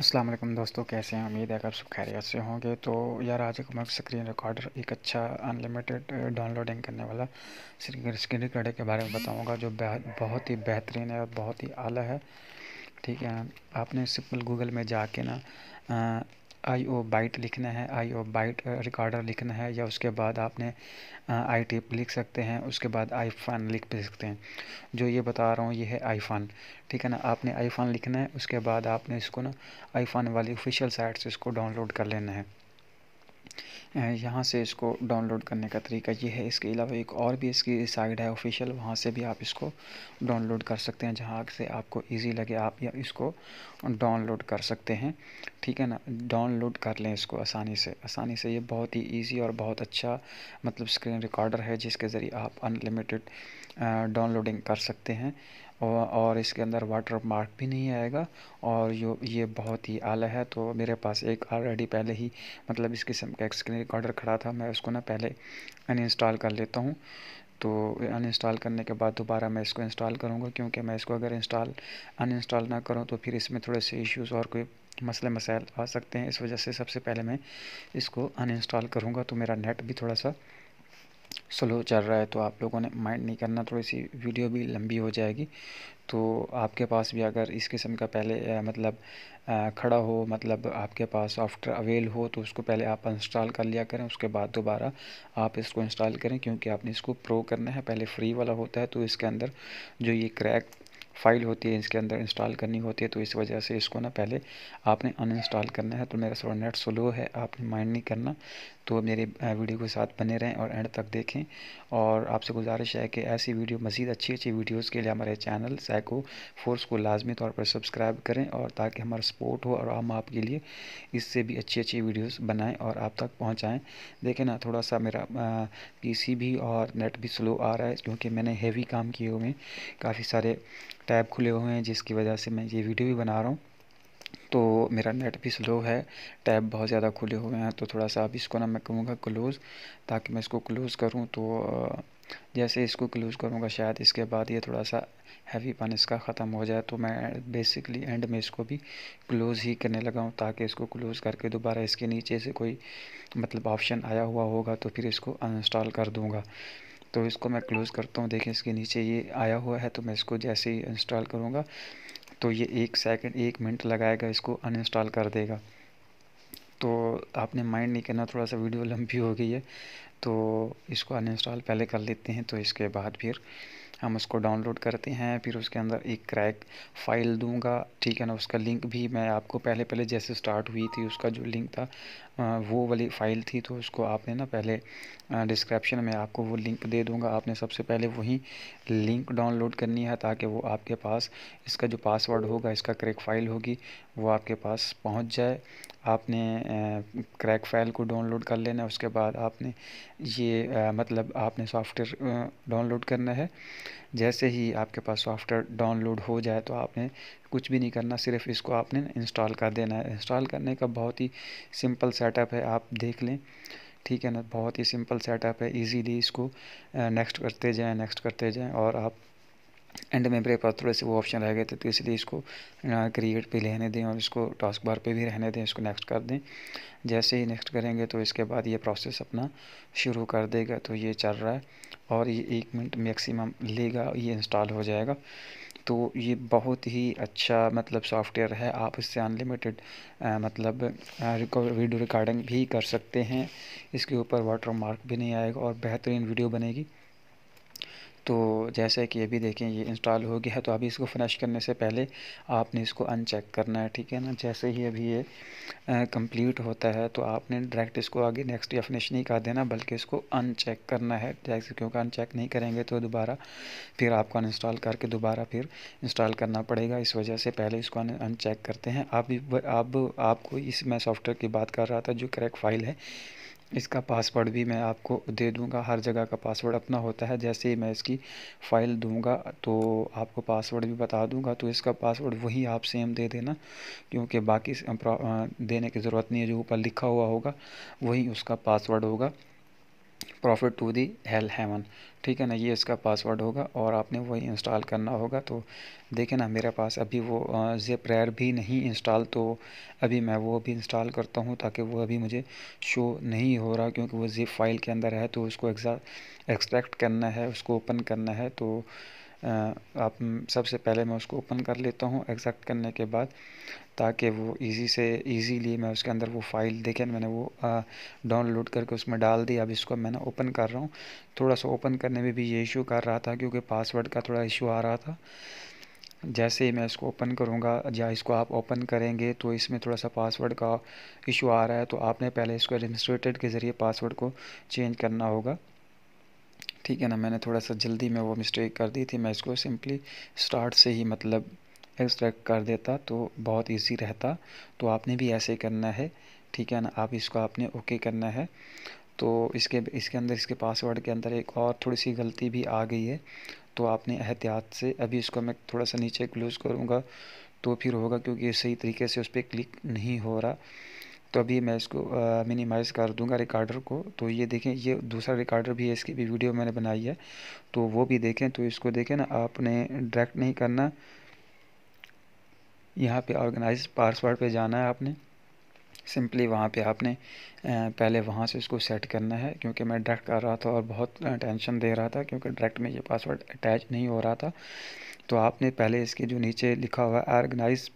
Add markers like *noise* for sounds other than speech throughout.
असलम दोस्तों कैसे हैं उम्मीद है अगर आप सब खैरियत से होंगे तो यार आज एक मैं स्क्रीन रिकॉर्डर एक अच्छा अनलिमिटेड डाउनलोडिंग करने वाला स्क्रीन रिकॉर्डर के बारे में बताऊंगा जो बहुत ही बेहतरीन है और बहुत ही आला है ठीक है आपने सिंपल गूगल में जाके ना आई ओ बाइट लिखना है आई ओ बाइट रिकॉर्डर लिखना है या उसके बाद आपने आई टिप लिख सकते हैं उसके बाद आई फन लिख भी सकते हैं जो ये बता रहा हूँ ये है आई फन ठीक है ना आपने आई फन लिखना है उसके बाद आपने इसको ना आई फन वाली ऑफिशियल साइट से इसको डाउनलोड कर लेना है यहाँ से इसको डाउनलोड करने का तरीका ये है इसके अलावा एक और भी इसकी साइड है ऑफिशियल वहाँ से भी आप इसको डाउनलोड कर सकते हैं जहाँ से आपको इजी लगे आप या इसको डाउनलोड कर सकते हैं ठीक है ना डाउनलोड कर लें इसको आसानी से आसानी से ये बहुत ही ईजी और बहुत अच्छा मतलब स्क्रीन रिकॉर्डर है जिसके ज़रिए आप अनलिमिटेड डाउनलोडिंग कर सकते हैं और इसके अंदर वाटर मार्क भी नहीं आएगा और यो ये बहुत ही आला है तो मेरे पास एक ऑलरेडी पहले ही मतलब इस किस्म का एक स्क्रीन रिकॉर्डर खड़ा था मैं उसको ना पहले अनइंस्टॉल कर लेता हूँ तो अनइंस्टॉल करने के बाद दोबारा मैं इसको इंस्टॉल करूँगा क्योंकि मैं इसको अगर इंस्टॉल अनइंस्टॉल ना करूँ तो फिर इसमें थोड़े से इश्यूज और कोई मसले मसाइल आ सकते हैं इस वजह से सबसे पहले मैं इसको अनइंस्टॉल करूँगा तो मेरा नेट भी थोड़ा सा स्लो चल रहा है तो आप लोगों ने माइंड नहीं करना थोड़ी सी वीडियो भी लंबी हो जाएगी तो आपके पास भी अगर इस किस्म का पहले मतलब खड़ा हो मतलब आपके पास सॉफ्टवेयर अवेल हो तो उसको पहले आप इंस्टॉल कर लिया करें उसके बाद दोबारा आप इसको इंस्टॉल करें क्योंकि आपने इसको प्रो करना है पहले फ्री वाला होता है तो इसके अंदर जो ये क्रैक फाइल होती है इसके अंदर इंस्टॉल करनी होती है तो इस वजह से इसको ना पहले आपने अनइंस्टॉल करना है तो मेरा थोड़ा नेट स्लो है आपने माइंड नहीं करना तो मेरे वीडियो के साथ बने रहें और एंड तक देखें और आपसे गुजारिश है कि ऐसी वीडियो मज़ीद अच्छी अच्छी वीडियोज़ के लिए हमारे चैनल सैको फोर्स को लाजमी तौर पर सब्सक्राइब करें और ताकि हमारा सपोर्ट हो और हम आपके लिए इससे भी अच्छी अच्छी वीडियोज़ बनाएँ और आप तक पहुँचाएँ देखें ना थोड़ा सा मेरा पी भी और नेट भी स्लो आ रहा है क्योंकि मैंने हैवी काम किए हुए हैं काफ़ी सारे टैब खुले हुए हैं जिसकी वजह से मैं ये वीडियो भी बना रहा हूँ तो मेरा नेट भी स्लो है टैब बहुत ज़्यादा खुले हुए हैं तो थोड़ा सा अब इसको ना मैं कहूँगा क्लोज़ ताकि मैं इसको क्लोज़ करूँ तो जैसे इसको क्लोज़ करूँगा शायद इसके बाद ये थोड़ा सा हैवी पन इसका ख़त्म हो जाए तो मैं बेसिकली एंड में इसको भी क्लोज़ ही करने लगा हूँ ताकि इसको क्लोज़ करके दोबारा इसके नीचे से कोई मतलब ऑप्शन आया हुआ होगा तो फिर इसको अनइंस्टॉल कर दूँगा तो इसको मैं क्लोज़ करता हूँ देखें इसके नीचे ये आया हुआ है तो मैं इसको जैसे ही इंस्टॉल करूँगा तो ये एक सेकंड एक मिनट लगाएगा इसको अनइंस्टॉल कर देगा तो आपने माइंड नहीं करना थोड़ा सा वीडियो लंबी हो गई है तो इसको अनइंस्टॉल पहले कर लेते हैं तो इसके बाद फिर हम उसको डाउनलोड करते हैं फिर उसके अंदर एक क्रैक फाइल दूंगा ठीक है ना उसका लिंक भी मैं आपको पहले पहले जैसे स्टार्ट हुई थी उसका जो लिंक था वो वाली फ़ाइल थी तो उसको आपने ना पहले डिस्क्रिप्शन में आपको वो लिंक दे दूँगा आपने सबसे पहले वही लिंक डाउनलोड करनी है ताकि वो आपके पास इसका जो पासवर्ड होगा इसका क्रैक फ़ाइल होगी वो आपके पास पहुंच जाए आपने क्रैक फ़ाइल को डाउनलोड कर लेना उसके बाद आपने ये मतलब आपने सॉफ्टवेयर डाउनलोड करना है जैसे ही आपके पास सॉफ्टवेयर डाउनलोड हो जाए तो आपने कुछ भी नहीं करना सिर्फ इसको आपने इंस्टॉल कर देना है इंस्टॉल करने का बहुत ही सिंपल सेटअप है आप देख लें ठीक है ना बहुत ही सिंपल सेटअप है इजीली इसको नेक्स्ट करते जाएं नेक्स्ट करते जाएं और आप एंड में मेरे पास थोड़े से वो ऑप्शन रह गए थे तो इसलिए इसको क्रिएट पे रहने दें और इसको टास्क बार पे भी रहने दें इसको नेक्स्ट कर दें जैसे ही नेक्स्ट करेंगे तो इसके बाद ये प्रोसेस अपना शुरू कर देगा तो ये चल रहा है और ये एक मिनट मैक्सिमम लेगा ये इंस्टॉल हो जाएगा तो ये बहुत ही अच्छा मतलब सॉफ्टवेयर है आप इससे अनलिमिटेड मतलब वीडियो रिकॉर्डिंग भी कर सकते हैं इसके ऊपर वाटर मार्क भी नहीं आएगा और बेहतरीन वीडियो बनेगी तो जैसे कि अभी देखें ये इंस्टॉल हो गया है तो अभी इसको फ्रेश करने से पहले आपने इसको अनचेक करना है ठीक है ना जैसे ही अभी ये कंप्लीट होता है तो आपने डायरेक्ट इसको आगे नेक्स्ट या फिनिश नहीं कर देना बल्कि इसको अनचेक करना है जैसे क्योंकि अनचेक नहीं करेंगे तो दोबारा फिर आपको अनइंस्टॉल करके दोबारा फिर इंस्टॉल करना पड़ेगा इस वजह से पहले इसको अनचेक करते हैं आप अब आपको इस मैं सॉफ्टवेयर की बात कर रहा था जो क्रैक फाइल है इसका पासवर्ड भी मैं आपको दे दूंगा हर जगह का पासवर्ड अपना होता है जैसे ही मैं इसकी फ़ाइल दूंगा तो आपको पासवर्ड भी बता दूंगा तो इसका पासवर्ड वही आप सेम दे देना क्योंकि बाकी देने की ज़रूरत नहीं है जो ऊपर लिखा हुआ होगा वही उसका पासवर्ड होगा profit to the hell heaven ठीक है ना ये इसका पासवर्ड होगा और आपने वही इंस्टॉल करना होगा तो देखें ना मेरे पास अभी वो जे प्रेयर भी नहीं इंस्टॉल तो अभी मैं वो भी इंस्टॉल करता हूँ ताकि वो अभी मुझे शो नहीं हो रहा क्योंकि वो जे फाइल के अंदर है तो उसको एक्सट्रैक्ट करना है उसको ओपन करना है तो आप सबसे पहले मैं उसको ओपन कर लेता हूँ एग्जैक्ट करने के बाद ताकि वो इजी से इजीली मैं उसके अंदर वो फ़ाइल देखें मैंने वो डाउनलोड करके उसमें डाल दी अब इसको मैंने ओपन कर रहा हूँ थोड़ा सा ओपन करने में भी ये इशू कर रहा था क्योंकि पासवर्ड का थोड़ा इशू आ रहा था जैसे ही मैं इसको ओपन करूँगा या इसको आप ओपन करेंगे तो इसमें थोड़ा सा पासवर्ड का इशू आ रहा है तो आपने पहले इसको एडमिनिस्ट्रेटर के ज़रिए पासवर्ड को चेंज करना होगा ठीक है ना मैंने थोड़ा सा जल्दी में वो मिस्टेक कर दी थी मैं इसको सिंपली स्टार्ट से ही मतलब एक्सट्रैक्ट कर देता तो बहुत इजी रहता तो आपने भी ऐसे करना है ठीक है ना आप इसको आपने ओके करना है तो इसके इसके अंदर इसके पासवर्ड के अंदर एक और थोड़ी सी गलती भी आ गई है तो आपने एहतियात से अभी इसको मैं थोड़ा सा नीचे क्लोज़ करूँगा तो फिर होगा क्योंकि सही तरीके से उस पर क्लिक नहीं हो रहा तो अभी मैं इसको मिनिमाइज़ कर दूंगा रिकॉर्डर को तो ये देखें ये दूसरा रिकॉर्डर भी है इसकी भी वीडियो मैंने बनाई है तो वो भी देखें तो इसको देखें ना आपने डायरेक्ट नहीं करना यहाँ पे ऑर्गेनाइज पासवर्ड पे जाना है आपने सिंपली वहाँ पे आपने पहले वहाँ से उसको सेट करना है क्योंकि मैं डायरेक्ट कर रहा था और बहुत टेंशन दे रहा था क्योंकि डायरेक्ट में ये पासवर्ड अटैच नहीं हो रहा था तो आपने पहले इसके जो नीचे लिखा हुआ है ऑर्गेनाइज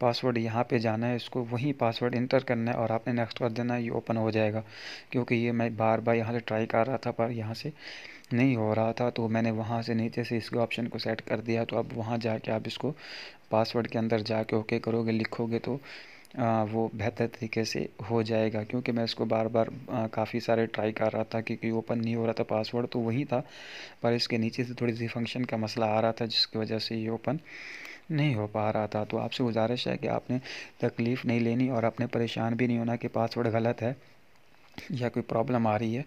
पासवर्ड यहाँ पे जाना है इसको वही पासवर्ड इंटर करना है और आपने नेक्स्ट कर देना है ये ओपन हो जाएगा क्योंकि ये मैं बार बार यहाँ से ट्राई कर रहा था पर यहाँ से नहीं हो रहा था तो मैंने वहाँ से नीचे से इसके ऑप्शन को सेट कर दिया तो अब वहाँ जाके आप इसको पासवर्ड के अंदर जाके ओके करोगे लिखोगे तो वो बेहतर तरीके से हो जाएगा क्योंकि मैं इसको बार बार काफ़ी सारे ट्राई कर रहा था क्योंकि ओपन नहीं हो रहा था पासवर्ड तो वही था पर इसके नीचे से थोड़ी सी फंक्शन का मसला आ रहा था जिसकी वजह से ये ओपन नहीं हो पा रहा था तो आपसे गुजारिश है कि आपने तकलीफ़ नहीं लेनी और आपने परेशान भी नहीं होना कि पासवर्ड गलत है या कोई प्रॉब्लम आ रही है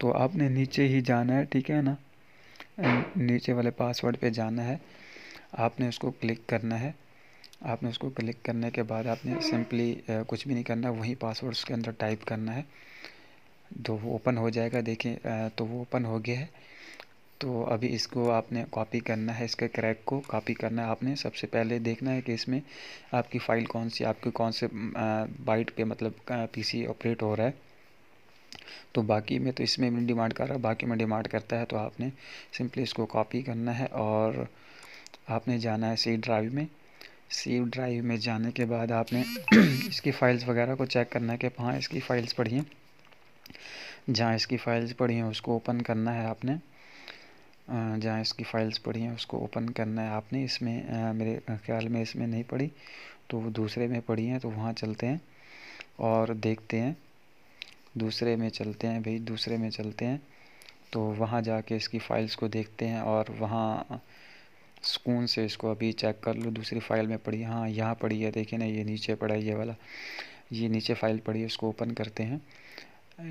तो आपने नीचे ही जाना है ठीक है ना नीचे वाले पासवर्ड पे जाना है आपने उसको क्लिक करना है आपने उसको क्लिक करने के बाद आपने सिंपली कुछ भी नहीं करना वही पासवर्ड उसके अंदर टाइप करना है तो वो ओपन हो जाएगा देखें तो वो ओपन हो गया है तो अभी इसको आपने कॉपी करना है इसके क्रैक को कॉपी करना है आपने सबसे पहले देखना है कि इसमें आपकी फ़ाइल कौन सी आपके कौन से बाइट पे मतलब पीसी ऑपरेट हो रहा है तो बाकी में तो इसमें डिमांड कर रहा बाकी में डिमांड करता है तो आपने सिंपली इसको कॉपी करना है और आपने जाना है सी ड्राइव में सीव ड्राइव में जाने के बाद आपने *clears throat* इसकी फ़ाइल्स वगैरह को चेक करना है कि हाँ इसकी फ़ाइल्स पढ़ी हैं जहाँ इसकी फ़ाइल्स पढ़ी हैं उसको ओपन करना है आपने जहाँ इसकी फ़ाइल्स पड़ी हैं उसको ओपन करना है आपने इसमें मेरे ख्याल में इसमें नहीं पड़ी तो वो दूसरे में पड़ी हैं तो वहाँ चलते हैं और देखते हैं दूसरे में चलते हैं भाई दूसरे में चलते हैं तो वहाँ जाके इसकी फ़ाइल्स को देखते हैं और वहाँ सुकून से इसको अभी चेक कर लो दूसरी फाइल में पड़ी हाँ यहाँ पड़ी है देखिए ना ये नीचे पड़ा है ये वाला ये नीचे फाइल पड़ी है इसको ओपन करते हैं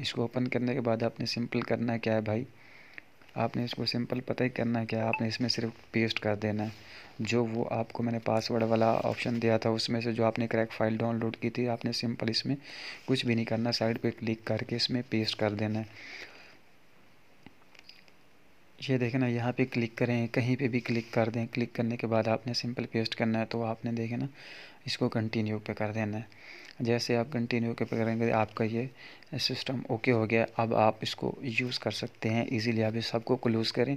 इसको ओपन करने के बाद आपने सिंपल करना क्या है भाई आपने इसको सिंपल पता ही करना है क्या आपने इसमें सिर्फ पेस्ट कर देना है जो वो आपको मैंने पासवर्ड वाला ऑप्शन दिया था उसमें से जो आपने क्रैक फाइल डाउनलोड की थी आपने सिंपल इसमें कुछ भी नहीं करना साइड पर क्लिक करके इसमें पेस्ट कर देना है ये देखें ना यहाँ पे क्लिक करें कहीं पे भी क्लिक कर दें क्लिक करने के बाद आपने सिंपल पेस्ट करना है तो आपने देखें ना इसको कंटिन्यू पे कर देना है जैसे आप कंटिन्यू पे करेंगे आपका ये सिस्टम ओके हो गया अब आप इसको यूज़ कर सकते हैं इजीली आप इस सबको क्लोज़ करें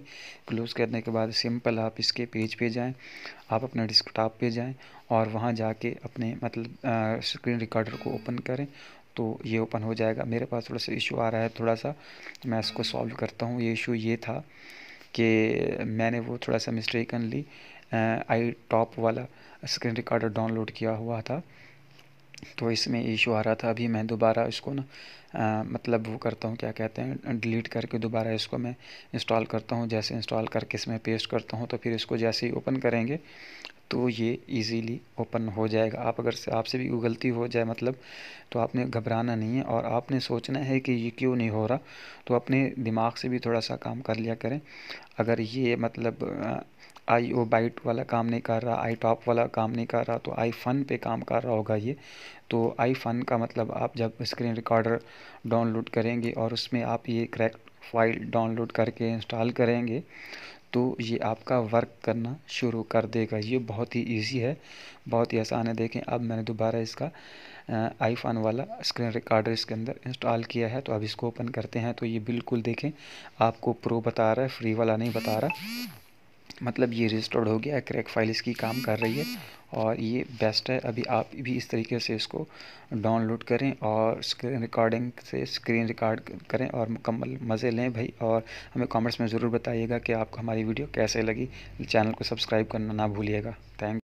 क्लोज़ करने के बाद सिंपल आप इसके पेज पे जाएं आप अपने डिस्कटॉप पे जाएं और वहाँ जाके अपने मतलब स्क्रीन रिकॉर्डर को ओपन करें तो ये ओपन हो जाएगा मेरे पास थोड़ा सा इशू आ रहा है थोड़ा सा मैं इसको सॉल्व करता हूँ ये इशू ये था कि मैंने वो थोड़ा सा मिस्टेकनली आई टॉप वाला स्क्रीन रिकॉर्डर डाउनलोड किया हुआ था तो इसमें इशू आ रहा था अभी मैं दोबारा इसको ना मतलब वो करता हूँ क्या कहते हैं डिलीट करके दोबारा इसको मैं इंस्टॉल करता हूँ जैसे इंस्टॉल करके इसमें पेस्ट करता हूँ तो फिर इसको जैसे ही ओपन करेंगे तो ये इजीली ओपन हो जाएगा आप अगर से आपसे भी गलती हो जाए मतलब तो आपने घबराना नहीं है और आपने सोचना है कि ये क्यों नहीं हो रहा तो अपने दिमाग से भी थोड़ा सा काम कर लिया करें अगर ये मतलब आई ओ बाइट वाला काम नहीं कर रहा आई टॉप वाला काम नहीं कर रहा तो आई फन पे काम कर रहा होगा ये तो आई फन का मतलब आप जब स्क्रीन रिकॉर्डर डाउनलोड करेंगे और उसमें आप ये क्रैक फाइल डाउनलोड करके इंस्टॉल करेंगे तो ये आपका वर्क करना शुरू कर देगा ये बहुत ही इजी है बहुत ही आसान है देखें अब मैंने दोबारा इसका आईफोन वाला स्क्रीन रिकॉर्डर इसके अंदर इंस्टॉल किया है तो अब इसको ओपन करते हैं तो ये बिल्कुल देखें आपको प्रो बता रहा है फ्री वाला नहीं बता रहा मतलब ये रजिस्टर्ड हो गया क्रैक फाइल इसकी काम कर रही है और ये बेस्ट है अभी आप भी इस तरीके से इसको डाउनलोड करें और स्क्रीन रिकॉर्डिंग से स्क्रीन रिकॉर्ड करें और मुकम्मल मज़े लें भाई और हमें कमेंट्स में ज़रूर बताइएगा कि आपको हमारी वीडियो कैसे लगी चैनल को सब्सक्राइब करना ना भूलिएगा थैंक